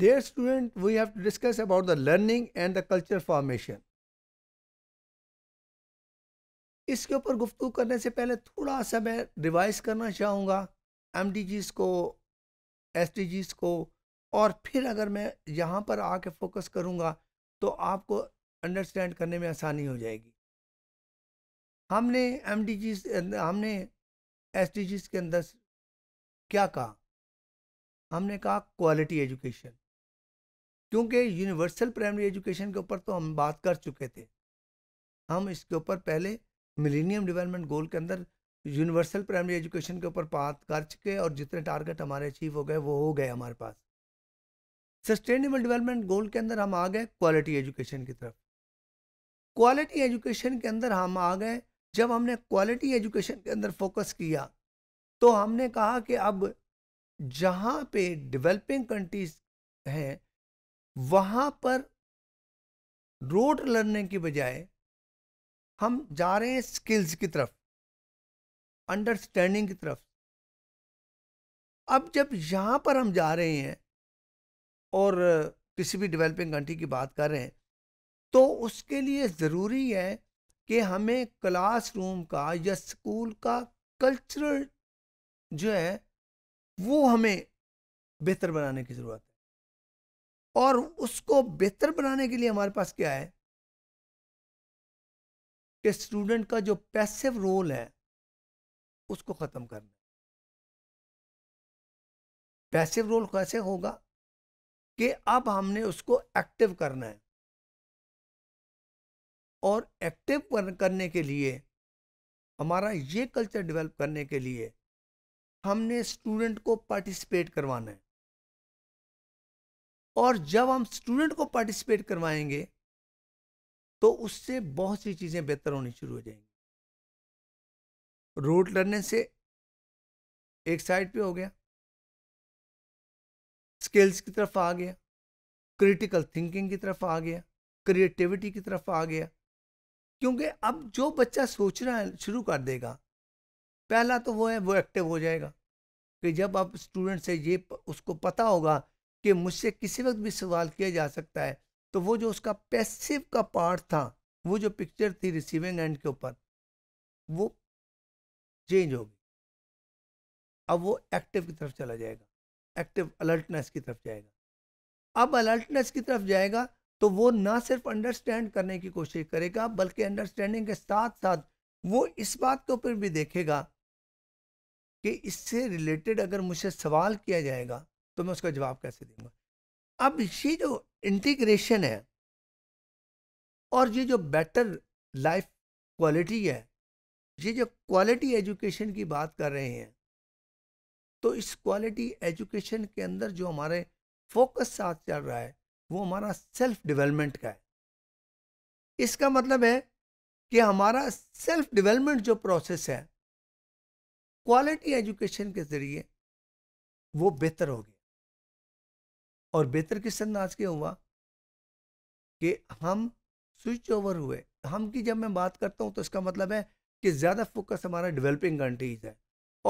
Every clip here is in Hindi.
dear student, we have to discuss about the learning and the culture formation. इसके ऊपर गुफ्तु करने से पहले थोड़ा सा मैं रिवाइज करना चाहूँगा एम को एस को और फिर अगर मैं यहाँ पर आके फोकस करूँगा तो आपको अंडरस्टैंड करने में आसानी हो जाएगी हमने एम हमने एस के अंदर क्या कहा हमने कहा क्वालिटी एजुकेशन क्योंकि यूनिवर्सल प्राइमरी एजुकेशन के ऊपर तो हम बात कर चुके थे हम इसके ऊपर पहले मिलेनियम डेवलपमेंट गोल के अंदर यूनिवर्सल प्राइमरी एजुकेशन के ऊपर बात कर चुके और जितने टारगेट हमारे अचीव हो गए वो हो गए हमारे पास सस्टेनेबल डेवलपमेंट गोल के अंदर हम आ गए क्वालिटी एजुकेशन की तरफ क्वालिटी एजुकेशन के अंदर हम आ गए जब हमने क्वालिटी एजुकेशन के अंदर फोकस किया तो हमने कहा कि अब जहाँ पे डेवलपिंग कंट्रीज हैं वहाँ पर रोड लर्निंग की बजाय हम जा रहे हैं स्किल्स की तरफ अंडरस्टैंडिंग की तरफ अब जब यहाँ पर हम जा रहे हैं और किसी भी डेवलपिंग कंट्री की बात कर रहे हैं तो उसके लिए ज़रूरी है कि हमें क्लासरूम का या स्कूल का कल्चरल जो है वो हमें बेहतर बनाने की ज़रूरत है और उसको बेहतर बनाने के लिए हमारे पास क्या है कि स्टूडेंट का जो पैसिव रोल है उसको ख़त्म करना पैसिव रोल कैसे होगा कि अब हमने उसको एक्टिव करना है और एक्टिव करने के लिए हमारा ये कल्चर डेवलप करने के लिए हमने स्टूडेंट को पार्टिसिपेट करवाना है और जब हम स्टूडेंट को पार्टिसिपेट करवाएंगे तो उससे बहुत सी चीज़ें बेहतर होनी शुरू हो जाएंगी रोड लर्निंग से एक साइड पे हो गया स्किल्स की तरफ आ गया क्रिटिकल थिंकिंग की तरफ आ गया क्रिएटिविटी की तरफ आ गया क्योंकि अब जो बच्चा सोचना है शुरू कर देगा पहला तो वो है वो एक्टिव हो जाएगा कि जब आप स्टूडेंट से ये उसको पता होगा कि मुझसे किसी वक्त भी सवाल किया जा सकता है तो वो जो उसका पैसिव का पार्ट था वो जो पिक्चर थी रिसीविंग एंड के ऊपर वो चेंज होगी अब वो एक्टिव की तरफ चला जाएगा एक्टिव अलर्टनेस की तरफ जाएगा अब अलर्टनेस की तरफ जाएगा तो वो ना सिर्फ अंडरस्टैंड करने की कोशिश करेगा बल्कि अंडरस्टैंडिंग के साथ साथ वो इस बात के ऊपर भी देखेगा कि इससे रिलेटेड अगर मुझसे सवाल किया जाएगा तो मैं उसका जवाब कैसे दूंगा अब ये जो इंटीग्रेशन है और ये जो बेटर लाइफ क्वालिटी है ये जो क्वालिटी एजुकेशन की बात कर रहे हैं तो इस क्वालिटी एजुकेशन के अंदर जो हमारे फोकस साथ चल रहा है वो हमारा सेल्फ डेवलपमेंट का है इसका मतलब है कि हमारा सेल्फ डेवलपमेंट जो प्रोसेस है क्वालिटी एजुकेशन के ज़रिए वो बेहतर हो गया और बेहतर क्रिश्चन आज के हुआ कि हम स्विच ओवर हुए हम की जब मैं बात करता हूँ तो इसका मतलब है कि ज़्यादा फोकस हमारा डेवलपिंग कंट्रीज़ है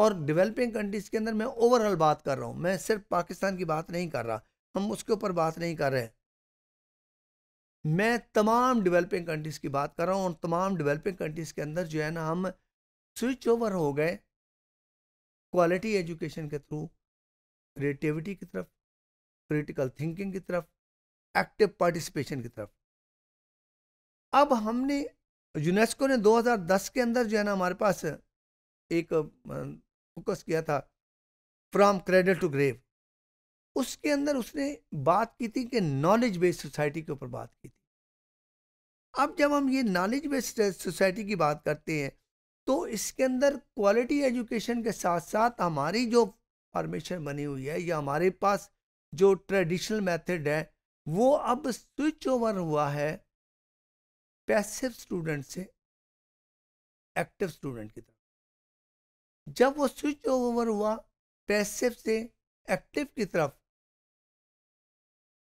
और डेवलपिंग कंट्रीज़ के अंदर मैं ओवरऑल बात कर रहा हूँ मैं सिर्फ पाकिस्तान की बात नहीं कर रहा हम उसके ऊपर बात नहीं कर रहे मैं तमाम डेवलपिंग कंट्रीज़ की बात कर रहा हूँ और तमाम डेवलपिंग कंट्रीज़ के अंदर जो है ना हम स्विच ओवर हो गए क्वालिटी एजुकेशन के थ्रू क्रिएटिविटी की तरफ क्रिटिकल थिंकिंग की तरफ एक्टिव पार्टिसिपेशन की तरफ अब हमने यूनेस्को ने 2010 के अंदर जो है ना हमारे पास एक फोकस किया था फ्रॉम क्रेडिट टू ग्रेव उसके अंदर उसने बात की थी कि नॉलेज बेस्ड सोसाइटी के ऊपर बात की थी अब जब हम ये नॉलेज बेस्ड सोसाइटी की बात करते हैं तो इसके अंदर क्वालिटी एजुकेशन के साथ साथ हमारी जो फॉर्मेशन बनी हुई है या हमारे पास जो ट्रेडिशनल मेथड है वो अब स्विच ओवर हुआ है पैसिव स्टूडेंट से एक्टिव स्टूडेंट की तरफ जब वो स्विच ओवर हुआ पैसिव से एक्टिव की तरफ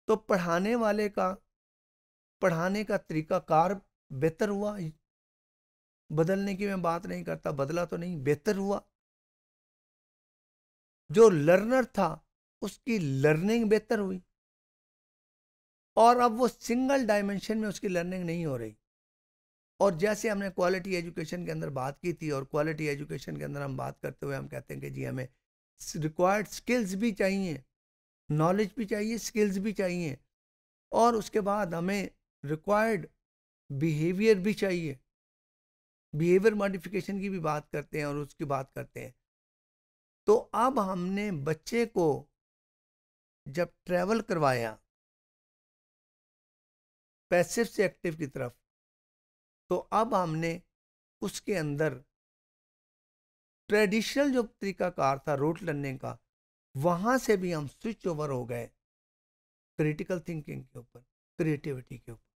तो पढ़ाने वाले का पढ़ाने का तरीका कार बेहतर हुआ बदलने की मैं बात नहीं करता बदला तो नहीं बेहतर हुआ जो लर्नर था उसकी लर्निंग बेहतर हुई और अब वो सिंगल डायमेंशन में उसकी लर्निंग नहीं हो रही और जैसे हमने क्वालिटी एजुकेशन के अंदर बात की थी और क्वालिटी एजुकेशन के अंदर हम बात करते हुए हम कहते हैं कि जी हमें रिक्वायर्ड स्किल्स भी चाहिए नॉलेज भी चाहिए स्किल्स भी चाहिए और उसके बाद हमें रिक्वायर्ड बिहेवियर भी चाहिए बिहेवियर मॉडिफिकेशन की भी बात करते हैं और उसकी बात करते हैं तो अब हमने बच्चे को जब ट्रैवल करवाया पैसिव से एक्टिव की तरफ तो अब हमने उसके अंदर ट्रेडिशनल जो तरीकाकार था रोट लर्निंग का वहाँ से भी हम स्विच ओवर हो गए क्रिटिकल थिंकिंग के ऊपर क्रिएटिविटी के ऊपर